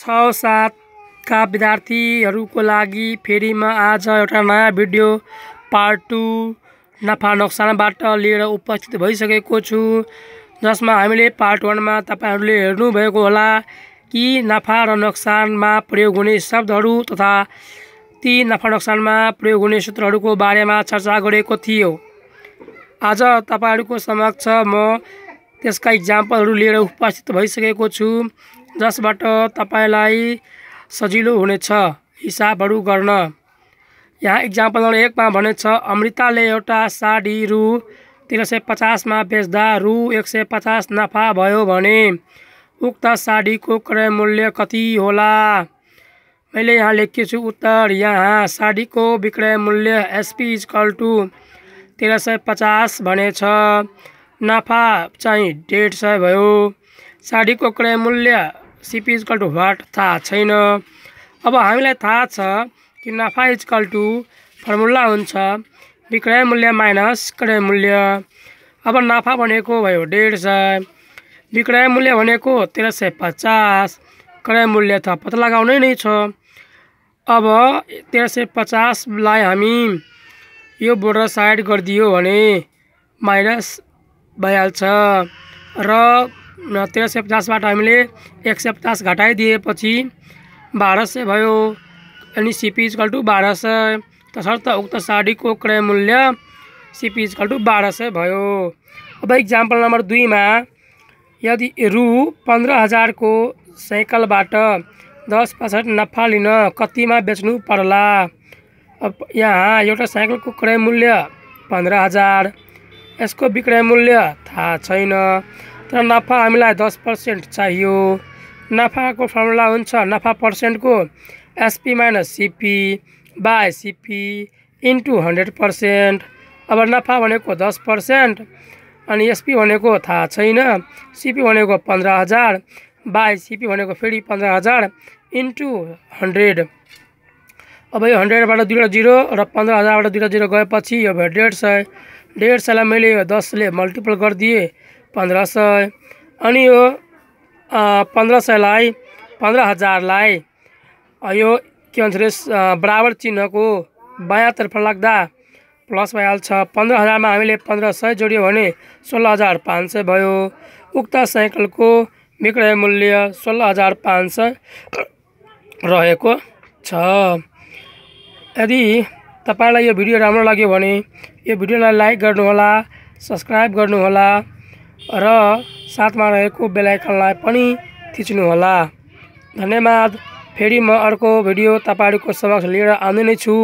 छ सातका विद्यार्थीहरूको लागि फेरिमा आज एउटा नयाँ भिडियो पार्ट टू नफा नोक्सानबाट लिएर उपस्थित भइसकेको छु जसमा हामीले पार्ट वानमा तपाईँहरूले हेर्नुभएको होला कि नफा र नोक्सानमा प्रयोग हुने शब्दहरू तथा ती नफा नोक्सानमा प्रयोग हुने सूत्रहरूको बारेमा चर्चा गरेको थियो आज तपाईँहरूको समक्ष म त्यसका इक्जाम्पलहरू लिएर उपस्थित भइसकेको छु जसबाट तपाईँलाई सजिलो हुनेछ हिसाबहरू गर्न यहाँ इक्जाम्पल नम्बर एकमा भनेछ अमृताले एउटा साडी रु तेह्र सय पचासमा बेच्दा रु एक सय पचास नाफा भयो भने उक्त साडीको क्रय मूल्य कति होला मैले यहाँ लेखेछु उत्तर यहाँ साडीको विक्रय मूल्य एसपी इजकल टु तेह्र सय पचास भनेछ नाफा चाहिँ डेढ सय भयो साडीको क्रय मूल्य सिपी इजकल टु वाट थाहा छैन अब हामीलाई थाहा छ कि नाफा इजकल टु फर्मुला हुन्छ विक्रय मूल्य माइनस क्रय मूल्य अब नाफा भनेको भयो डेढ सय विक्रय मूल्य भनेको तेह्र सय पचास क्रय मूल्य त पत्ता लगाउनै नै छ अब तेह्र सय पचासलाई हामी यो बोर्डर साइड गरिदियो भने माइनस भइहाल्छ र तेह्र सय पचासबाट हामीले एक सय पचास घटाइदिएपछि बाह्र सय भयो अनि सिपिजकल टु बाह्र सय तसर्थ उक्त साडीको क्रय मूल्य सिपिजकल टु बाह्र सय भयो अब इक्जाम्पल नम्बर दुईमा यदि रु पन्ध्र हजारको साइकलबाट दस पर्सेन्ट नफा लिन कतिमा बेच्नु पर्ला अब यहाँ एउटा साइकलको क्रय मूल्य पन्ध्र हजार यसको विक्रय मूल्य थाहा छैन तर नाफा हामीलाई दस पर्सेन्ट चाहियो नाफाको फर्मुला हुन्छ नाफा पर्सेन्टको SP minus CP by CP into hundred percent अब नाफा भनेको दस पर्सेन्ट अनि एसपी भनेको थाहा छैन सिपी भनेको पन्ध्र हजार बाई सिपी भनेको फेरि पन्ध्र हजार इन्टु हन्ड्रेड अब यो हन्ड्रेडबाट दुईवटा जिरो र पन्ध्र हजारबाट दुईवटा जिरो गएपछि यो भयो डेढ सय डेढ सयलाई मैले यो दसले मल्टिपल गरिदिएँ पन्ध्र सय अनि यो पन्ध्र सयलाई पन्ध्र हजारलाई यो के भन्छ अरे बराबर चिन्हको बायाँतर्फ लाग्दा प्लस भइहाल्छ पन्ध्र हजारमा हामीले पन्ध्र सय जोड्यो भने सोह्र हजार पाँच सय भयो उक्त साइकलको विक्रय मूल्य सोह्र हजार पाँच सय रहेको छ यदि तपाईँलाई यो भिडियो राम्रो लाग्यो भने यो भिडियोलाई लाइक गर्नुहोला सब्सक्राइब गर्नुहोला र साथमा रहेको बेलायकनलाई पनि थिच्नुहोला धन्यवाद फेरि म अर्को भिडियो तपाईँहरूको समक्ष लिएर आउने नै छु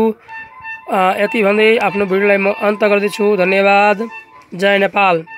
यति भन्दै आफ्नो भिडियोलाई म अन्त गर्दैछु धन्यवाद जय नेपाल